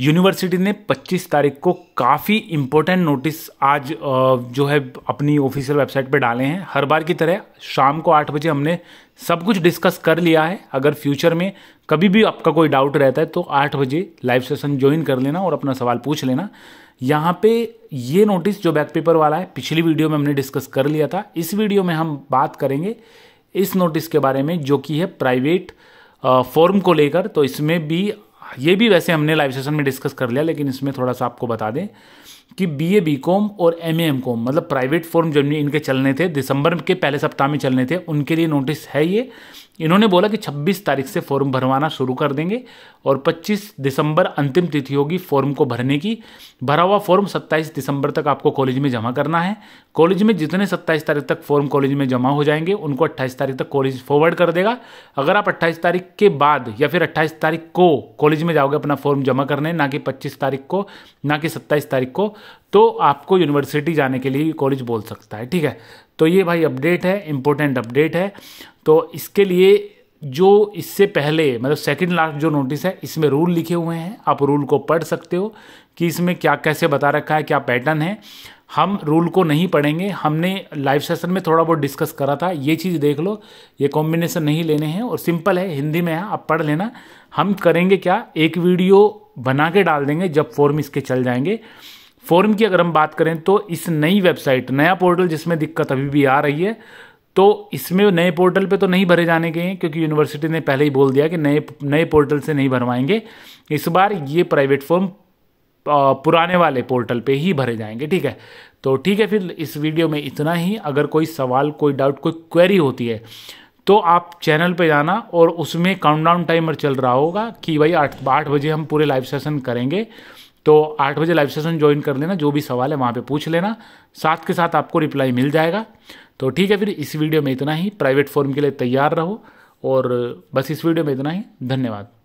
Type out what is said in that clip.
university ने 25 तारीख को काफ़ी इम्पोर्टेंट नोटिस आज जो है अपनी ऑफिशियल वेबसाइट पर डाले हैं हर बार की तरह शाम को आठ बजे हमने सब कुछ डिस्कस कर लिया है अगर फ्यूचर में कभी भी आपका कोई डाउट रहता है तो आठ बजे लाइव सेशन ज्वाइन कर लेना और अपना सवाल पूछ लेना यहाँ पे ये नोटिस जो बैक पेपर वाला है पिछली वीडियो में हमने डिस्कस कर लिया था इस वीडियो में हम बात करेंगे इस नोटिस के बारे में जो कि है प्राइवेट फॉर्म को लेकर तो इसमें भी ये भी वैसे हमने लाइव सेशन में डिस्कस कर लिया लेकिन इसमें थोड़ा सा आपको बता दें कि बी ए बी कॉम और एम ए एम कॉम मतलब प्राइवेट फॉर्म जब इनके चलने थे दिसंबर के पहले सप्ताह में चलने थे उनके लिए नोटिस है ये इन्होंने बोला कि 26 तारीख से फॉर्म भरवाना शुरू कर देंगे और 25 दिसंबर अंतिम तिथि होगी फॉर्म को भरने की भरा हुआ फॉर्म 27 दिसंबर तक आपको कॉलेज में जमा करना है कॉलेज में जितने 27 तारीख तक फॉर्म कॉलेज में जमा हो जाएंगे उनको 28 तारीख तक कॉलेज फॉरवर्ड कर देगा अगर आप 28 तारीख के बाद या फिर 28 तारीख को कॉलेज में जाओगे अपना फॉर्म जमा करने ना कि पच्चीस तारीख को ना कि सत्ताईस तारीख को तो आपको यूनिवर्सिटी जाने के लिए कॉलेज बोल सकता है ठीक है तो ये भाई अपडेट है इम्पोर्टेंट अपडेट है तो इसके लिए जो इससे पहले मतलब सेकंड लास्ट जो नोटिस है इसमें रूल लिखे हुए हैं आप रूल को पढ़ सकते हो कि इसमें क्या कैसे बता रखा है क्या पैटर्न है हम रूल को नहीं पढ़ेंगे हमने लाइव सेशन में थोड़ा बहुत डिस्कस करा था ये चीज़ देख लो ये कॉम्बिनेशन नहीं लेने हैं और सिंपल है हिंदी में है आप पढ़ लेना हम करेंगे क्या एक वीडियो बना के डाल देंगे जब फॉर्म इसके चल जाएंगे फॉर्म की अगर हम बात करें तो इस नई वेबसाइट नया पोर्टल जिसमें दिक्कत अभी भी आ रही है तो इसमें नए पोर्टल पे तो नहीं भरे जाने के हैं क्योंकि यूनिवर्सिटी ने पहले ही बोल दिया कि नए नए पोर्टल से नहीं भरवाएंगे इस बार ये प्राइवेट फॉर्म पुराने वाले पोर्टल पे ही भरे जाएंगे ठीक है तो ठीक है फिर इस वीडियो में इतना ही अगर कोई सवाल कोई डाउट कोई क्वेरी होती है तो आप चैनल पे जाना और उसमें काउंटडाउन टाइमर चल रहा होगा कि भाई आठ आठ बजे हम पूरे लाइव सेशन करेंगे तो आठ बजे लाइव सेशन ज्वाइन कर लेना जो भी सवाल है वहाँ पे पूछ लेना साथ के साथ आपको रिप्लाई मिल जाएगा तो ठीक है फिर इस वीडियो में इतना ही प्राइवेट फॉर्म के लिए तैयार रहो और बस इस वीडियो में इतना ही धन्यवाद